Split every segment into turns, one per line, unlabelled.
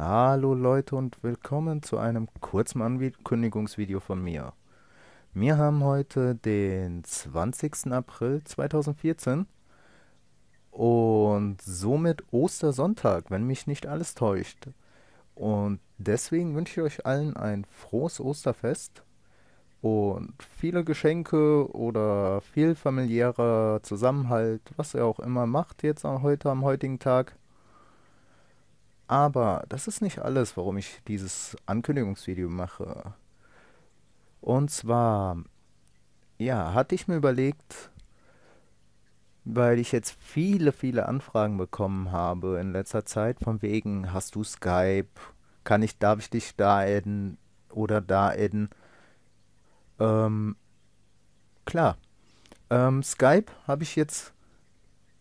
Hallo Leute und willkommen zu einem kurzen Ankündigungsvideo von mir. Wir haben heute den 20. April 2014 und somit Ostersonntag, wenn mich nicht alles täuscht. Und deswegen wünsche ich euch allen ein frohes Osterfest und viele Geschenke oder viel familiärer Zusammenhalt, was ihr auch immer macht jetzt heute am heutigen Tag. Aber das ist nicht alles, warum ich dieses Ankündigungsvideo mache. Und zwar, ja, hatte ich mir überlegt, weil ich jetzt viele, viele Anfragen bekommen habe in letzter Zeit, von wegen, hast du Skype? Kann ich, darf ich dich da adden oder da adden? Ähm, klar. Ähm, Skype habe ich jetzt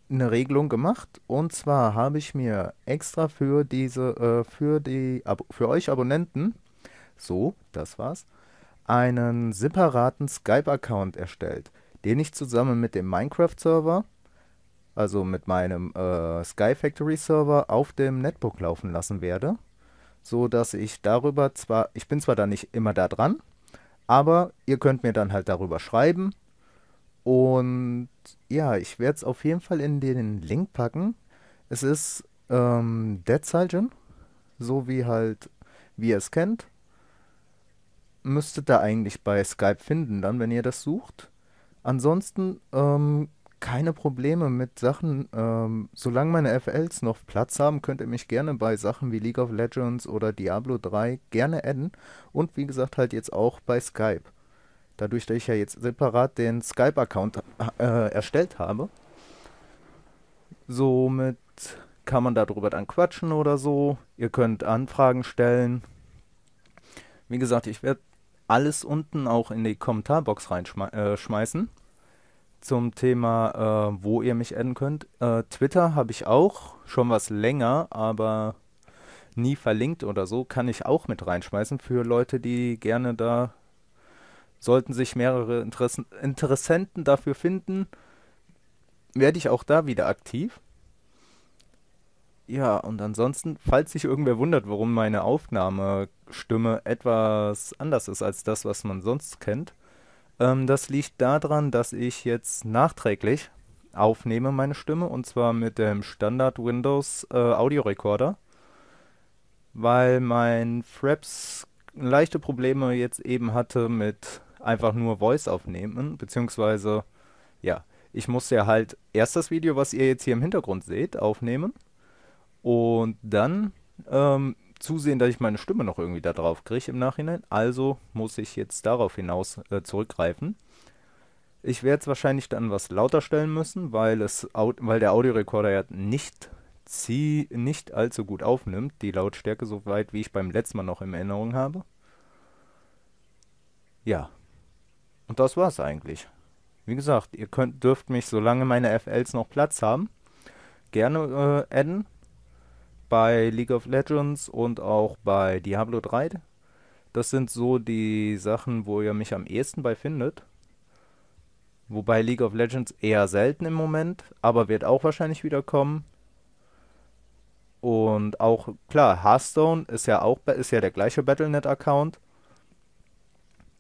eine Regelung gemacht und zwar habe ich mir extra für diese äh, für die für euch Abonnenten so, das war's, einen separaten Skype Account erstellt, den ich zusammen mit dem Minecraft Server, also mit meinem äh, Sky Factory Server auf dem Netbook laufen lassen werde, so dass ich darüber zwar ich bin zwar da nicht immer da dran, aber ihr könnt mir dann halt darüber schreiben und ja, ich werde es auf jeden Fall in den Link packen. Es ist ähm, Dead Sergeant, so wie halt, wie ihr es kennt. Müsstet ihr eigentlich bei Skype finden, dann, wenn ihr das sucht. Ansonsten ähm, keine Probleme mit Sachen. Ähm, solange meine FLs noch Platz haben, könnt ihr mich gerne bei Sachen wie League of Legends oder Diablo 3 gerne adden. Und wie gesagt, halt jetzt auch bei Skype dadurch, dass ich ja jetzt separat den Skype-Account äh, erstellt habe. Somit kann man darüber dann quatschen oder so. Ihr könnt Anfragen stellen. Wie gesagt, ich werde alles unten auch in die Kommentarbox reinschmeißen. Äh, Zum Thema, äh, wo ihr mich adden könnt. Äh, Twitter habe ich auch schon was länger, aber nie verlinkt oder so. Kann ich auch mit reinschmeißen für Leute, die gerne da Sollten sich mehrere Interessen, Interessenten dafür finden, werde ich auch da wieder aktiv. Ja, und ansonsten, falls sich irgendwer wundert, warum meine Aufnahmestimme etwas anders ist als das, was man sonst kennt, ähm, das liegt daran, dass ich jetzt nachträglich aufnehme meine Stimme und zwar mit dem Standard Windows äh, Audio Recorder, weil mein Fraps leichte Probleme jetzt eben hatte mit einfach nur Voice aufnehmen, beziehungsweise, ja, ich musste ja halt erst das Video, was ihr jetzt hier im Hintergrund seht, aufnehmen und dann ähm, zusehen, dass ich meine Stimme noch irgendwie da drauf kriege im Nachhinein. Also muss ich jetzt darauf hinaus äh, zurückgreifen. Ich werde es wahrscheinlich dann was lauter stellen müssen, weil, es, weil der Audiorekorder ja nicht, zieh, nicht allzu gut aufnimmt, die Lautstärke so weit, wie ich beim letzten Mal noch in Erinnerung habe. Ja, und das war's eigentlich. Wie gesagt, ihr könnt, dürft mich, solange meine FLs noch Platz haben, gerne äh, adden. Bei League of Legends und auch bei Diablo 3. Das sind so die Sachen, wo ihr mich am ehesten bei findet. Wobei League of Legends eher selten im Moment, aber wird auch wahrscheinlich wieder kommen. Und auch, klar, Hearthstone ist ja auch ist ja der gleiche Battlenet-Account.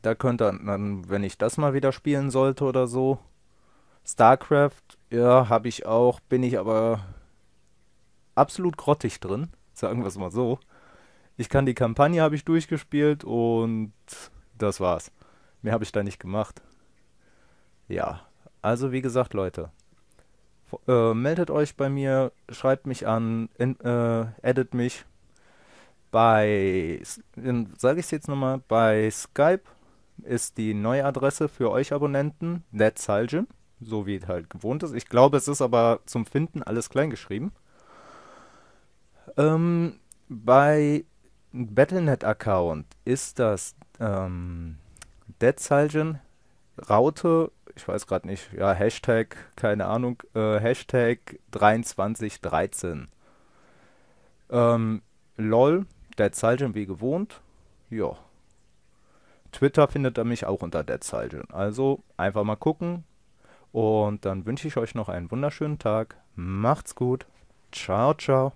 Da könnte man, wenn ich das mal wieder spielen sollte oder so. StarCraft, ja, habe ich auch, bin ich aber absolut grottig drin, sagen wir es mal so. Ich kann die Kampagne habe ich durchgespielt und das war's. Mehr habe ich da nicht gemacht. Ja, also wie gesagt, Leute, äh, meldet euch bei mir, schreibt mich an, in, äh, edit mich bei, sage ich es jetzt nochmal, bei Skype ist die neue Adresse für euch Abonnenten That's so wie es halt gewohnt ist. Ich glaube, es ist aber zum Finden alles klein geschrieben. Ähm, bei Battlenet-Account ist das ähm, Deadsalgen Raute, ich weiß gerade nicht, ja, Hashtag, keine Ahnung, äh, Hashtag 2313. Ähm, LOL, Deadsalgen wie gewohnt. Ja. Twitter findet ihr mich auch unter Dead Sergeant. Also einfach mal gucken. Und dann wünsche ich euch noch einen wunderschönen Tag. Macht's gut. Ciao, ciao.